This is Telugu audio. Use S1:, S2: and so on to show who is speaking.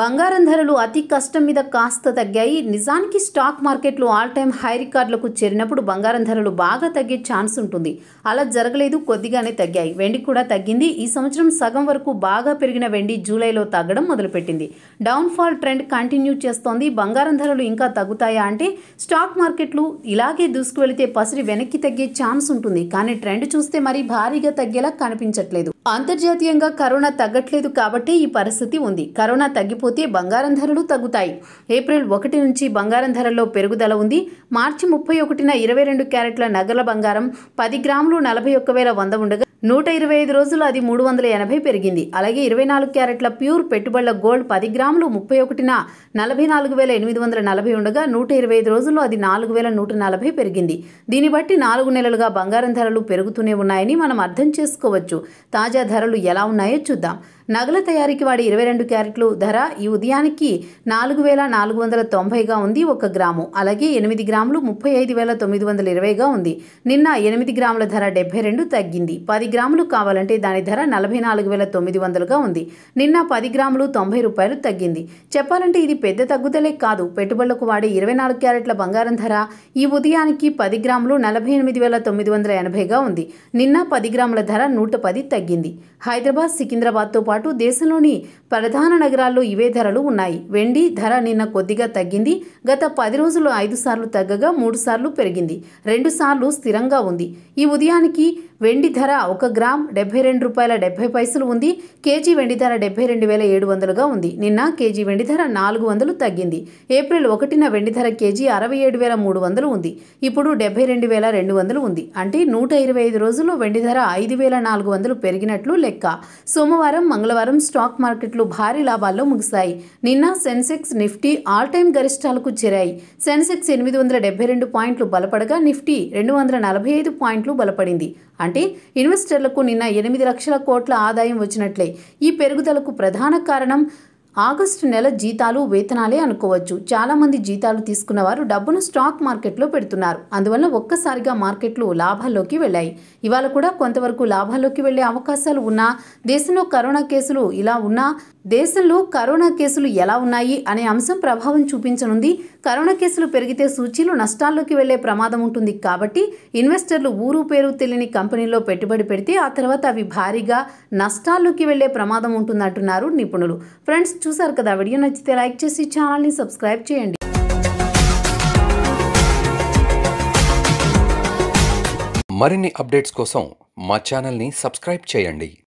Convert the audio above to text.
S1: బంగారం ధరలు అతి కష్టం మీద కాస్త తగ్గాయి నిజానికి స్టాక్ మార్కెట్లు ఆల్ టైమ్ హై రికార్డులకు చేరినప్పుడు బంగారం ధరలు బాగా తగ్గే ఛాన్స్ ఉంటుంది అలా జరగలేదు కొద్దిగానే తగ్గాయి వెండి కూడా తగ్గింది ఈ సంవత్సరం సగం వరకు బాగా పెరిగిన వెండి జూలైలో తగ్గడం మొదలుపెట్టింది డౌన్ఫాల్ ట్రెండ్ కంటిన్యూ చేస్తోంది బంగారం ధరలు ఇంకా తగ్గుతాయా అంటే స్టాక్ మార్కెట్లు ఇలాగే దూసుకువెళితే పసిరి వెనక్కి తగ్గే ఛాన్స్ ఉంటుంది కానీ ట్రెండ్ చూస్తే మరీ భారీగా తగ్గేలా కనిపించట్లేదు అంతర్జాతీయంగా కరోనా తగ్గట్లేదు కాబట్టి ఈ పరిస్థితి ఉంది కరోనా తగ్గిపోతే బంగారం ధరలు తగ్గుతాయి ఏప్రిల్ ఒకటి నుంచి బంగారం ధరల్లో పెరుగుదల ఉంది మార్చి ముప్పై ఒకటిన ఇరవై రెండు క్యారెట్ల నగల బంగారం పది గ్రాములు నలభై ఒక్క వేల వంద ఉండగా నూట ఇరవై ఐదు రోజులు అది మూడు వందల ఎనభై పెరిగింది అలాగే ఇరవై నాలుగు క్యారెట్ల ప్యూర్ పెట్టుబడుల గోల్డ్ పది గ్రాములు ముప్పై ఒకటిన నలభై నాలుగు వేల ఎనిమిది వందల నలభై ఉండగా నూట ఇరవై ఐదు రోజుల్లో అది నాలుగు వేల నూట నలభై పెరిగింది దీన్ని బట్టి నాలుగు నెలలుగా బంగారం ధరలు పెరుగుతూనే ఉన్నాయని మనం అర్థం చేసుకోవచ్చు తాజా ధరలు ఎలా ఉన్నాయో చూద్దాం నగల తయారీకి వాడి ఇరవై రెండు క్యారెట్లు ధర ఈ ఉదయానికి నాలుగు వేల నాలుగు వందల తొంభైగా ఉంది ఒక గ్రాము అలాగే ఎనిమిది గ్రాములు ముప్పై ఐదు వేల తొమ్మిది వందల ఇరవైగా ఉంది నిన్న ఎనిమిది గ్రాముల ధర డెబ్బై రెండు తగ్గింది పది గ్రాములు కావాలంటే దాని ధర నలభై నాలుగు వేల తొమ్మిది వందలుగా ఉంది నిన్న పది గ్రాములు తొంభై రూపాయలు తగ్గింది చెప్పాలంటే ఇది పెద్ద తగ్గుదలే కాదు పెట్టుబడులకు వాడే ఇరవై నాలుగు క్యారెట్ల బంగారం ధర ఈ ఉదయానికి పది గ్రాములు నలభై ఎనిమిది వేల తొమ్మిది వందల ఎనభైగా ఉంది నిన్న పది గ్రాముల ధర నూట పది తగ్గింది హైదరాబాద్ సికింద్రాబాద్తో పాటు పాటు దేశంలోని ప్రధాన నగరాల్లో ఇవే ధరలు ఉన్నాయి వెండి ధర నిన్న కొద్దిగా తగ్గింది గత పది రోజులు ఐదు సార్లు తగ్గగా మూడు సార్లు పెరిగింది రెండు సార్లు స్థిరంగా ఉంది ఈ ఉదయానికి వెండి ధర ఒక గ్రామ్ డెబ్బై రెండు రూపాయల డెబ్బై పైసలు ఉంది కేజీ వెండి ధర డెబ్బై రెండు వేల ఏడు వందలుగా ఉంది నిన్న కేజీ వెండి ధర నాలుగు వందలు తగ్గింది ఏప్రిల్ ఒకటిన వెండి ధర కేజీ అరవై ఏడు వేల మూడు వందలు ఉంది ఇప్పుడు డెబ్బై రెండు వేల రెండు వందలు ఉంది అంటే నూట ఇరవై ఐదు రోజుల్లో వెండి ధర ఐదు వేల నాలుగు వందలు పెరిగినట్లు లెక్క సోమవారం మంగళవారం స్టాక్ మార్కెట్లు భారీ లాభాల్లో ముగిశాయి నిన్న సెన్సెక్స్ నిఫ్టీ ఆల్ టైమ్ గరిష్టాలకు చేరాయి సెన్సెక్స్ ఎనిమిది వందల డెబ్బై రెండు పాయింట్లు బలపడగా నిఫ్టీ రెండు వందల నలభై ఐదు పాయింట్లు బలపడింది అంటే ఇన్వెస్టర్లకు నిన్న ఎనిమిది లక్షల కోట్ల ఆదాయం వచ్చినట్లే ఈ పెరుగుదలకు ప్రధాన కారణం ఆగస్టు నెల జీతాలు వేతనాలే అనుకోవచ్చు చాలామంది జీతాలు తీసుకున్న వారు డబ్బును స్టాక్ మార్కెట్లో పెడుతున్నారు అందువల్ల ఒక్కసారిగా మార్కెట్లు లాభాల్లోకి వెళ్ళాయి ఇవాళ కూడా కొంతవరకు లాభాల్లోకి వెళ్లే అవకాశాలు ఉన్నా దేశంలో కరోనా కేసులు ఇలా ఉన్నా దేశంలో కరోనా కేసులు ఎలా ఉన్నాయి అనే అంశం ప్రభావం చూపించనుంది కరోనా కేసులు పెరిగితే సూచీలు నష్టాల్లోకి వెళ్లే ప్రమాదం ఉంటుంది కాబట్టి ఇన్వెస్టర్లు ఊరు పేరు తెలియని కంపెనీలో పెట్టుబడి పెడితే ఆ తర్వాత అవి భారీగా నష్టాల్లోకి వెళ్లే ప్రమాదం ఉంటుందంటున్నారు నిపుణులు ఫ్రెండ్స్ చూసారు కదా వీడియో నచ్చితే లైక్ చేసి ఛానల్ని సబ్స్క్రైబ్ చేయండి మరిన్ని అప్డేట్స్ కోసం మా ఛానల్ని సబ్స్క్రైబ్ చేయండి